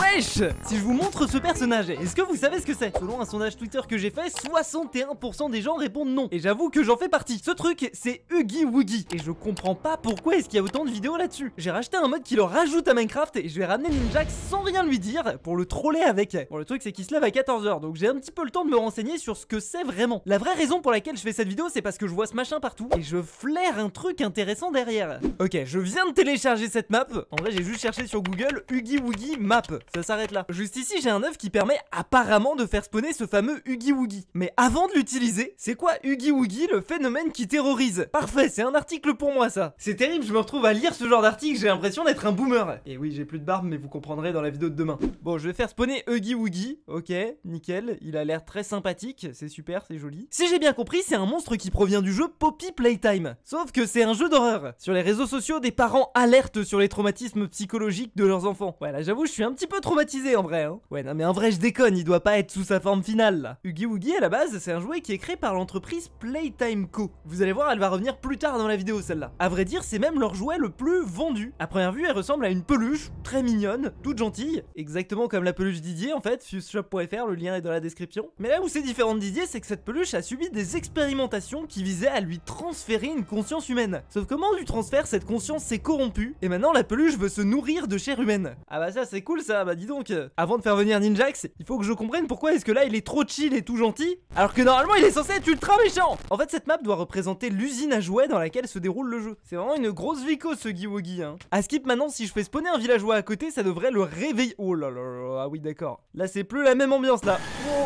Wesh Si je vous montre ce personnage, est-ce que vous savez ce que c'est Selon un sondage Twitter que j'ai fait, 61% des gens répondent non. Et j'avoue que j'en fais partie. Ce truc, c'est Huggy Woogie. Et je comprends pas pourquoi est-ce qu'il y a autant de vidéos là-dessus. J'ai racheté un mode qui le rajoute à Minecraft et je vais ramener Ninjax sans rien lui dire pour le troller avec. Bon, le truc, c'est qu'il se lève à 14h, donc j'ai un petit peu le temps de me renseigner sur ce que c'est vraiment. La vraie raison pour laquelle je fais cette vidéo, c'est parce que je vois ce machin partout et je flaire un truc intéressant derrière. Ok, je viens de télécharger cette map. En vrai, j'ai juste cherché sur Google Huggy Woogie map ça s'arrête là. Juste ici, j'ai un œuf qui permet apparemment de faire spawner ce fameux Oogie Woogie. Mais avant de l'utiliser, c'est quoi Ugi Woogie, le phénomène qui terrorise Parfait, c'est un article pour moi ça. C'est terrible, je me retrouve à lire ce genre d'article, j'ai l'impression d'être un boomer. Et eh oui, j'ai plus de barbe, mais vous comprendrez dans la vidéo de demain. Bon, je vais faire spawner Ugi Woogie. Ok, nickel, il a l'air très sympathique, c'est super, c'est joli. Si j'ai bien compris, c'est un monstre qui provient du jeu Poppy Playtime. Sauf que c'est un jeu d'horreur. Sur les réseaux sociaux, des parents alertent sur les traumatismes psychologiques de leurs enfants. Voilà, j'avoue, je suis un petit peu traumatisé en vrai. Hein. Ouais, non mais en vrai, je déconne, il doit pas être sous sa forme finale huggy Oogie Woogie à la base, c'est un jouet qui est créé par l'entreprise Playtime Co. Vous allez voir, elle va revenir plus tard dans la vidéo celle-là. À vrai dire, c'est même leur jouet le plus vendu. À première vue, elle ressemble à une peluche très mignonne, toute gentille, exactement comme la peluche Didier en fait, fuseshop.fr, le lien est dans la description. Mais là où c'est différent de Didier, c'est que cette peluche a subi des expérimentations qui visaient à lui transférer une conscience humaine. Sauf que comment du transfert, cette conscience s'est corrompue et maintenant la peluche veut se nourrir de chair humaine. Ah bah ça c'est cool ça, bah dis donc, euh, avant de faire venir Ninjax, il faut que je comprenne pourquoi est-ce que là il est trop chill et tout gentil, alors que normalement il est censé être ultra méchant En fait cette map doit représenter l'usine à jouets dans laquelle se déroule le jeu. C'est vraiment une grosse vico ce Giwogi hein. À skip maintenant, si je fais spawner un villageois à côté, ça devrait le réveiller. Oh là là là, ah oui d'accord. Là c'est plus la même ambiance là. Oh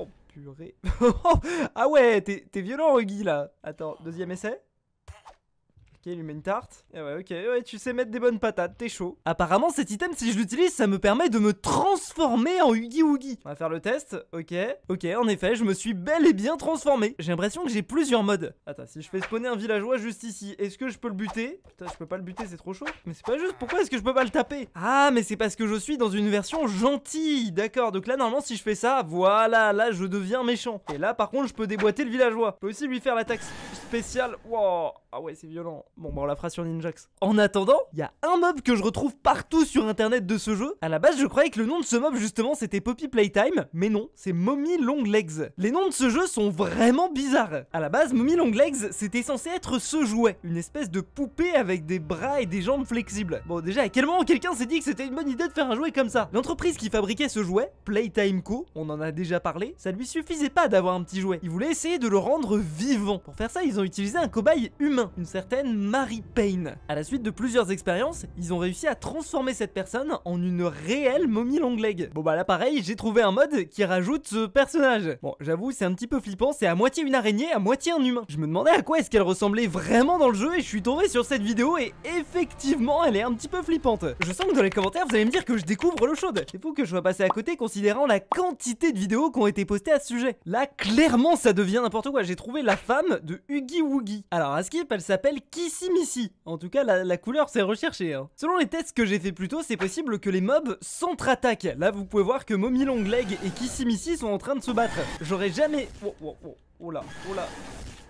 oh purée. Oh, ah ouais, t'es violent Guy là. Attends, deuxième essai. Ok, il lui met une tarte. Et ouais, ok, ouais, tu sais mettre des bonnes patates, t'es chaud. Apparemment, cet item, si je l'utilise, ça me permet de me transformer en Ugi Woogie. On va faire le test. Ok, ok, en effet, je me suis bel et bien transformé. J'ai l'impression que j'ai plusieurs modes. Attends, si je fais spawner un villageois juste ici, est-ce que je peux le buter Putain, je peux pas le buter, c'est trop chaud. Mais c'est pas juste, pourquoi est-ce que je peux pas le taper Ah, mais c'est parce que je suis dans une version gentille, d'accord. Donc là, normalement, si je fais ça, voilà, là, je deviens méchant. Et là, par contre, je peux déboîter le villageois. Je peux aussi lui faire la taxe spécial. Wow. Ah ouais, c'est violent. Bon, bah on la fera sur Ninjax. En attendant, il y a un mob que je retrouve partout sur internet de ce jeu. À la base, je croyais que le nom de ce mob, justement, c'était Poppy Playtime, mais non, c'est Mommy Long Legs. Les noms de ce jeu sont vraiment bizarres. À la base, Mommy Long Legs, c'était censé être ce jouet, une espèce de poupée avec des bras et des jambes flexibles. Bon, déjà, à quel moment quelqu'un s'est dit que c'était une bonne idée de faire un jouet comme ça L'entreprise qui fabriquait ce jouet, Playtime Co, on en a déjà parlé, ça lui suffisait pas d'avoir un petit jouet. Il voulait essayer de le rendre vivant. Pour faire ça, ils ils ont utilisé un cobaye humain, une certaine Mary Payne. À la suite de plusieurs expériences, ils ont réussi à transformer cette personne en une réelle momie longleg. Bon bah là pareil, j'ai trouvé un mode qui rajoute ce personnage. Bon, j'avoue, c'est un petit peu flippant, c'est à moitié une araignée, à moitié un humain. Je me demandais à quoi est-ce qu'elle ressemblait vraiment dans le jeu et je suis tombé sur cette vidéo et effectivement, elle est un petit peu flippante. Je sens que dans les commentaires, vous allez me dire que je découvre le chaude. C'est fou que je sois passé à côté considérant la quantité de vidéos qui ont été postées à ce sujet. Là, clairement, ça devient n'importe quoi. J'ai trouvé la femme de Hugues Woogie. Alors à Skip, elle s'appelle Kissimissi. En tout cas, la, couleur, c'est recherché. Hein. Selon les tests que j'ai fait plus tôt, c'est possible que les mobs s'entre-attaquent. Là, vous pouvez voir que Mommy Longleg et Kissimissi sont en train de se battre. J'aurais jamais... Oh, oh, oh, oh là, oh là,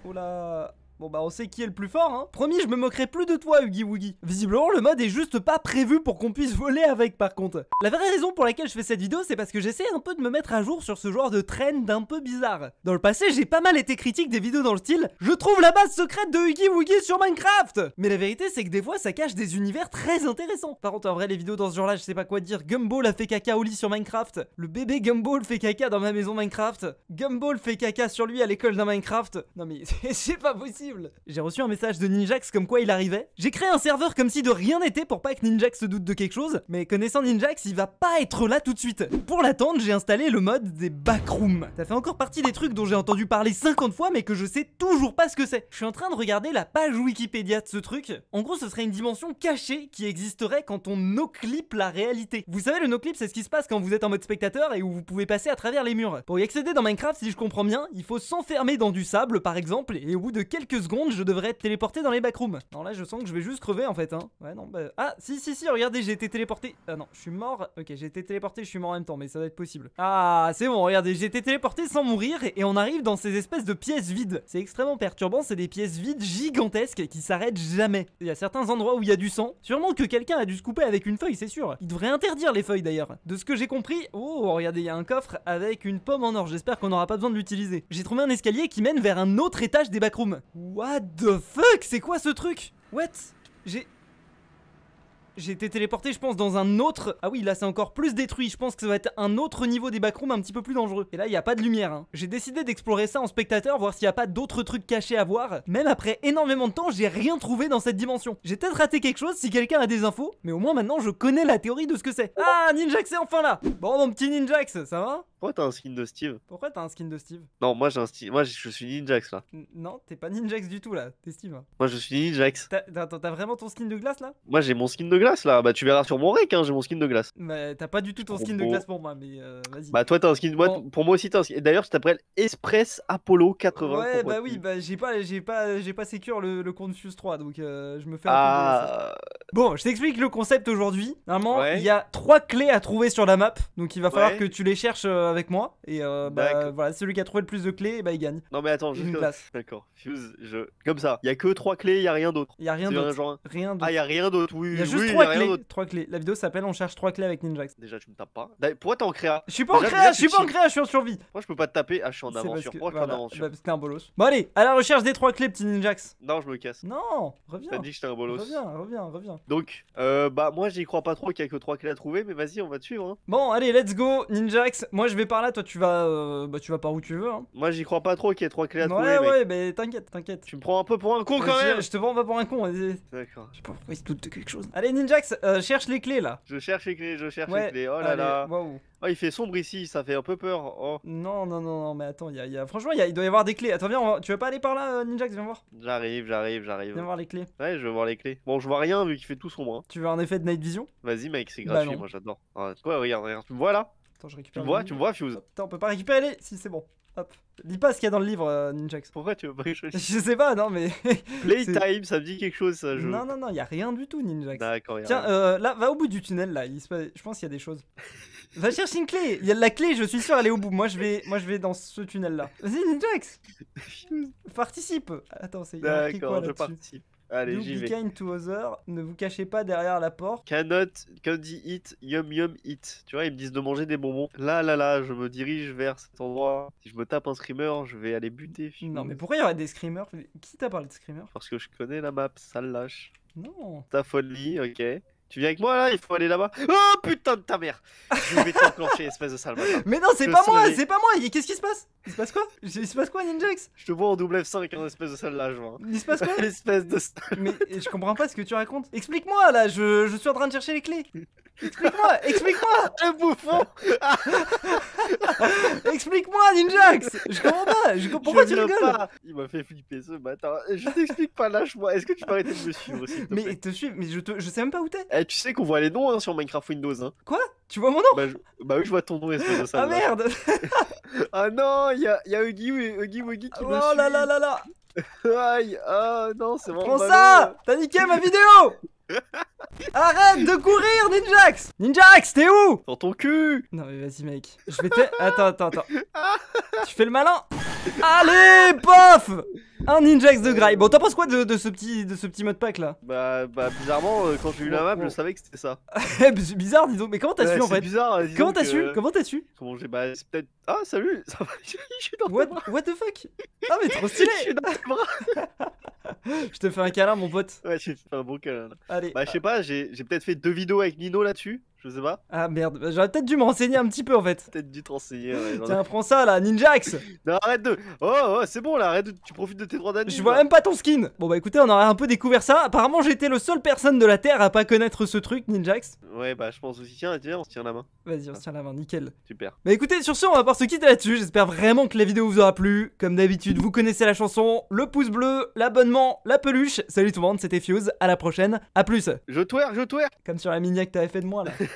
oh là... Bon bah on sait qui est le plus fort hein Promis je me moquerai plus de toi Huggy Woogie Visiblement le mode est juste pas prévu pour qu'on puisse voler avec par contre La vraie raison pour laquelle je fais cette vidéo c'est parce que j'essaie un peu de me mettre à jour sur ce genre de trend d'un peu bizarre Dans le passé j'ai pas mal été critique des vidéos dans le style Je trouve la base secrète de Huggy Woogie sur Minecraft Mais la vérité c'est que des fois ça cache des univers très intéressants Par contre en vrai les vidéos dans ce genre là je sais pas quoi dire Gumball a fait caca au lit sur Minecraft Le bébé Gumball fait caca dans ma maison Minecraft Gumball fait caca sur lui à l'école d'un Minecraft Non mais c'est pas possible j'ai reçu un message de Ninjax comme quoi il arrivait. J'ai créé un serveur comme si de rien n'était pour pas que Ninjax se doute de quelque chose, mais connaissant Ninjax, il va pas être là tout de suite. Pour l'attendre, j'ai installé le mode des backrooms. Ça fait encore partie des trucs dont j'ai entendu parler 50 fois mais que je sais toujours pas ce que c'est. Je suis en train de regarder la page Wikipédia de ce truc. En gros, ce serait une dimension cachée qui existerait quand on noclip la réalité. Vous savez, le noclip, c'est ce qui se passe quand vous êtes en mode spectateur et où vous pouvez passer à travers les murs. Pour y accéder dans Minecraft, si je comprends bien, il faut s'enfermer dans du sable par exemple et au bout de quelques secondes, je devrais être téléporté dans les backrooms. Non, là, je sens que je vais juste crever en fait. Hein. Ouais, non, bah, Ah, si, si, si, regardez, j'ai été téléporté. Ah non, je suis mort. Ok, j'ai été téléporté, je suis mort en même temps, mais ça doit être possible. Ah, c'est bon, regardez, j'ai été téléporté sans mourir et on arrive dans ces espèces de pièces vides. C'est extrêmement perturbant, c'est des pièces vides gigantesques qui s'arrêtent jamais. Il y a certains endroits où il y a du sang. Sûrement que quelqu'un a dû se couper avec une feuille, c'est sûr. Il devrait interdire les feuilles d'ailleurs. De ce que j'ai compris, oh, regardez, il y a un coffre avec une pomme en or. J'espère qu'on n'aura pas besoin de l'utiliser. J'ai trouvé un escalier qui mène vers un autre étage des backrooms. What the fuck C'est quoi ce truc What J'ai... J'ai été téléporté, je pense, dans un autre. Ah oui, là, c'est encore plus détruit. Je pense que ça va être un autre niveau des backrooms un petit peu plus dangereux. Et là, il n'y a pas de lumière. Hein. J'ai décidé d'explorer ça en spectateur, voir s'il n'y a pas d'autres trucs cachés à voir. Même après énormément de temps, j'ai rien trouvé dans cette dimension. J'ai peut-être raté quelque chose si quelqu'un a des infos, mais au moins maintenant, je connais la théorie de ce que c'est. Ah, Ninjax est enfin là Bon, mon petit Ninjax, ça va Pourquoi t'as un skin de Steve Pourquoi t'as un skin de Steve Non, moi j'ai un skin Moi je suis Ninjax là. non, t'es pas Ninjax du tout là, t'es Steve. Hein. Moi je suis Ninjax. T'as vraiment ton skin de glace là Moi j'ai mon skin de glace là, bah tu verras sur mon rec, hein, j'ai mon skin de glace. Bah, t'as pas du tout ton skin de glace pour moi, mais euh, Bah toi t'as un skin, de pour moi aussi t'as un D'ailleurs, tu t'appelles Express Apollo 80. Ouais, bah oui, bah j'ai pas, j'ai pas, j'ai pas sécure le, le 3, donc euh, je me fais. Bon, je t'explique le concept aujourd'hui. Normalement, il y a trois clés à trouver sur la map. Donc il va falloir que tu les cherches euh, avec moi. Et euh, bah, voilà, celui qui a trouvé le plus de clés, bah, il gagne. Non, mais attends, juste. D'accord. Fuse, Comme ça. Il y a que trois clés, il y a rien d'autre. Il y a rien d'autre. Ah, il y a rien d'autre, oui. Il y a juste trois, clés. clés. La vidéo s'appelle On cherche trois clés avec Ninjax. Déjà, tu me tapes pas. Pourquoi t'es en créa Je suis pas en créa, je suis pas en créa, je suis en survie. Moi, je peux pas te taper. Ah, je suis en aventure. Pourquoi je suis en aventure bah, C'était un bolos. Bon, allez, à la recherche des trois clés, petit Ninjax. Non, je me casse. Non, reviens. T'as dit que j'étais un bolos. reviens, reviens. Donc, euh, bah, moi, j'y crois pas trop qu'il y a que 3 clés à trouver, mais vas-y, on va te suivre. Hein. Bon, allez, let's go, Ninjax. Moi, je vais par là, toi, tu vas, euh, bah, tu vas par où tu veux. Hein. Moi, j'y crois pas trop qu'il y ait 3 clés à trouver. Ouais, ouais, mais t'inquiète, t'inquiète. Tu me prends un peu pour un con quand même. Je te prends pas pour un con, vas-y. D'accord. Je sais pas pourquoi il se doute de quelque chose. Allez, Ninjax, euh, cherche les clés là. Je cherche les clés, je cherche les clés. Oh là là. Oh, il fait sombre ici, ça fait un peu peur. Oh. Non, non, non, non, mais attends, y y a... franchement, il doit y avoir des clés. Attends, viens, tu veux pas aller par là, euh, Ninjax Viens voir. J'arrive, j'arrive, j'arrive. Viens voir les clés. Ouais, je veux voir les clés. Bon, je vois rien vu qu'il fait tout sombre. Hein. Tu veux un effet de Night Vision Vas-y, mec, c'est bah gratuit, moi j'adore. Ah, ouais, regarde, regarde, tu me vois là Attends, je récupère. Tu me vois, tu me vois, Fuse Attends, on peut pas récupérer les. Si, c'est bon. Hop. Dis pas ce qu'il y a dans le livre, euh, Ninjax. Pourquoi tu veux pas que je Je sais pas, non, mais. Playtime, ça me dit quelque chose, ça. Je... Non, non, non, il y a rien du tout, Ninjax. D'accord, Tiens, euh, là, va au bout du tunnel, là. Il se... Je pense qu'il y a des choses. va chercher une clé. Il y a la clé, je suis sûr, elle est au bout. Moi, je vais, Moi, je vais dans ce tunnel-là. Vas-y, Ninjax. Participe. Attends, c'est. D'accord, je participe. Allez, j'y vais. Kind to other, ne vous cachez pas derrière la porte. Cannot, candy eat, yum yum eat. Tu vois, ils me disent de manger des bonbons. Là, là, là, je me dirige vers cet endroit. Si je me tape un screamer, je vais aller buter. Non, mais pourquoi il y aurait des screamers Qui t'a parlé de screamers Parce que je connais la map, ça lâche. Non. Ta folie, ok. Tu viens avec moi là, il faut aller là-bas. Oh putain de ta mère Je vais te t'enclencher, espèce de salaud. Mais non, c'est pas, moi, c'est pas moi Qu'est-ce qui se passe Il se passe quoi Il se passe quoi, Ninjax Je te vois en double f avec un espèce de sale là, je vois. Il se passe quoi L'espèce de Mais je comprends pas ce que tu racontes. Explique-moi là, je... je suis en train de chercher les clés. Explique-moi, explique-moi Un bouffon Explique-moi, Ninjax Je comprends pas Pourquoi tu rigoles pas. Il m'a fait flipper ce matin. Je t'explique pas, lâche-moi. Est-ce que tu peux arrêter de me suivre aussi Mais te suivre, mais je, sais même pas où t'es. Eh, tu sais qu'on voit les noms hein, sur Minecraft Windows. Hein. Quoi Tu vois mon nom bah, bah, oui, je vois ton nom, et de ça. Ah merde Ah non, il y a, y a Huggy, qui oh me suit. Oh là là là là Aïe Ah non, c'est vraiment. Prends ça T'as niqué ma vidéo Arrête de courir, Ninjax Ninjax, t'es où Dans ton cul Non mais vas-y mec, je vais te... Attends, attends, attends. tu fais le malin Allez, pof un Ninjax de graille Bon, t'en penses quoi de, ce petit, de ce petit mode pack là bah, bah, bizarrement, euh, quand j'ai eu la map, je savais que c'était ça. bizarre, dis donc. Mais comment t'as su en fait bizarre, euh, Comment t'as su euh, Comment t'as su Comment j'ai. Bah, c'est peut-être. Ah, salut ça va, Je suis dans What, what the fuck Ah, mais trop stylé Je dans te fais un câlin, mon pote. Ouais, je te fais un bon câlin. Allez. Bah, je sais pas, j'ai j'ai peut-être fait deux vidéos avec Nino là-dessus. Je sais Ah merde, bah, j'aurais peut-être dû me renseigner un petit peu en fait. Peut-être dû te renseigner. Tiens, prends ça là, Ninjax Non, arrête de. Oh, oh c'est bon là, arrête de. Tu profites de tes droits d'admin. Je vois même pas ton skin Bon bah écoutez, on aurait un peu découvert ça. Apparemment, j'étais le seul personne de la Terre à pas connaître ce truc, Ninjax. Ouais, bah je pense aussi. Tiens, tiens, on se tient la main. Vas-y, on se tient la main, nickel. Super. Bah écoutez, sur ce, on va pouvoir se quitter là-dessus. J'espère vraiment que la vidéo vous aura plu. Comme d'habitude, vous connaissez la chanson, le pouce bleu, l'abonnement, la peluche. Salut tout le monde, c'était Fuse. À la prochaine. À plus. Je twerk, je Comme sur la mini que t'avais fait de moi là.